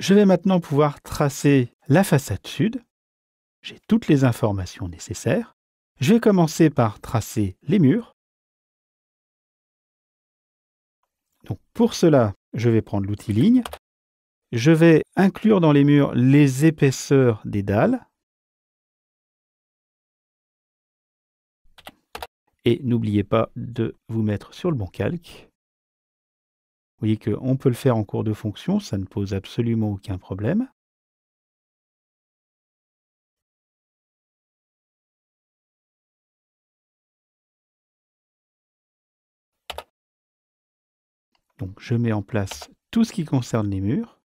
Je vais maintenant pouvoir tracer la façade sud. J'ai toutes les informations nécessaires. Je vais commencer par tracer les murs. Donc pour cela, je vais prendre l'outil ligne. Je vais inclure dans les murs les épaisseurs des dalles. Et n'oubliez pas de vous mettre sur le bon calque. Vous voyez qu'on peut le faire en cours de fonction, ça ne pose absolument aucun problème. Donc je mets en place tout ce qui concerne les murs.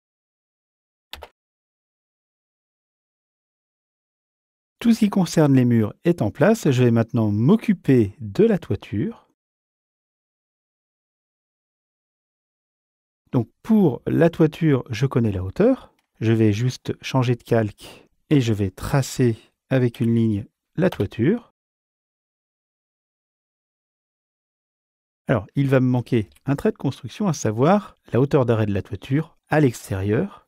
Tout ce qui concerne les murs est en place. Je vais maintenant m'occuper de la toiture. pour la toiture, je connais la hauteur. Je vais juste changer de calque et je vais tracer avec une ligne la toiture. Alors, il va me manquer un trait de construction, à savoir la hauteur d'arrêt de la toiture à l'extérieur.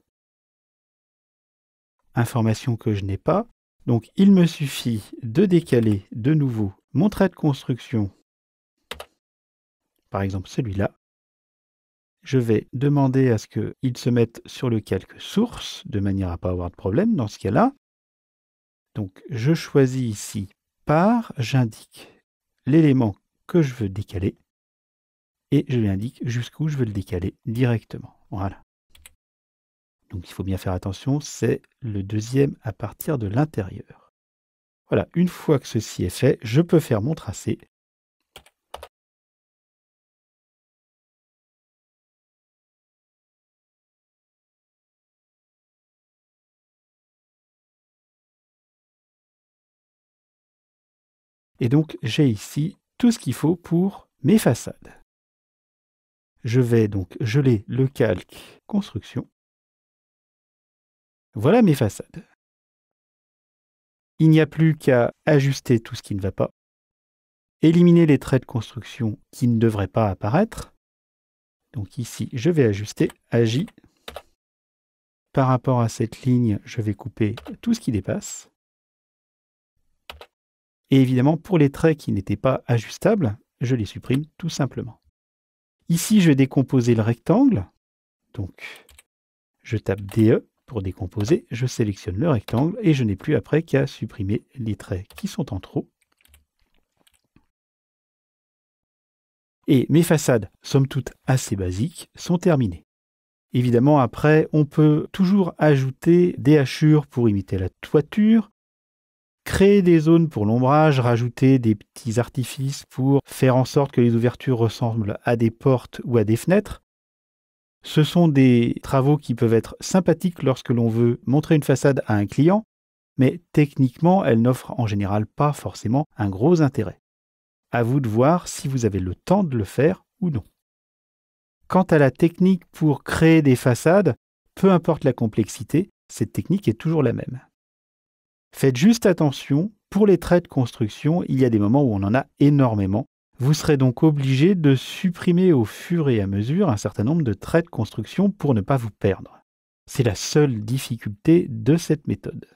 Information que je n'ai pas. Donc, il me suffit de décaler de nouveau mon trait de construction, par exemple celui-là, je vais demander à ce qu'il se mette sur le calque source, de manière à ne pas avoir de problème dans ce cas-là. Donc je choisis ici par, j'indique l'élément que je veux décaler, et je lui indique jusqu'où je veux le décaler directement. Voilà. Donc il faut bien faire attention, c'est le deuxième à partir de l'intérieur. Voilà, une fois que ceci est fait, je peux faire mon tracé Et donc j'ai ici tout ce qu'il faut pour mes façades. Je vais donc geler le calque construction. Voilà mes façades. Il n'y a plus qu'à ajuster tout ce qui ne va pas, éliminer les traits de construction qui ne devraient pas apparaître. Donc ici, je vais ajuster J. Par rapport à cette ligne, je vais couper tout ce qui dépasse. Et évidemment, pour les traits qui n'étaient pas ajustables, je les supprime tout simplement. Ici, je vais décomposer le rectangle. Donc, je tape DE pour décomposer, je sélectionne le rectangle et je n'ai plus après qu'à supprimer les traits qui sont en trop. Et mes façades, somme toute assez basiques, sont terminées. Évidemment, après, on peut toujours ajouter des hachures pour imiter la toiture, créer des zones pour l'ombrage, rajouter des petits artifices pour faire en sorte que les ouvertures ressemblent à des portes ou à des fenêtres. Ce sont des travaux qui peuvent être sympathiques lorsque l'on veut montrer une façade à un client, mais techniquement, elles n'offrent en général pas forcément un gros intérêt. À vous de voir si vous avez le temps de le faire ou non. Quant à la technique pour créer des façades, peu importe la complexité, cette technique est toujours la même. Faites juste attention, pour les traits de construction, il y a des moments où on en a énormément. Vous serez donc obligé de supprimer au fur et à mesure un certain nombre de traits de construction pour ne pas vous perdre. C'est la seule difficulté de cette méthode.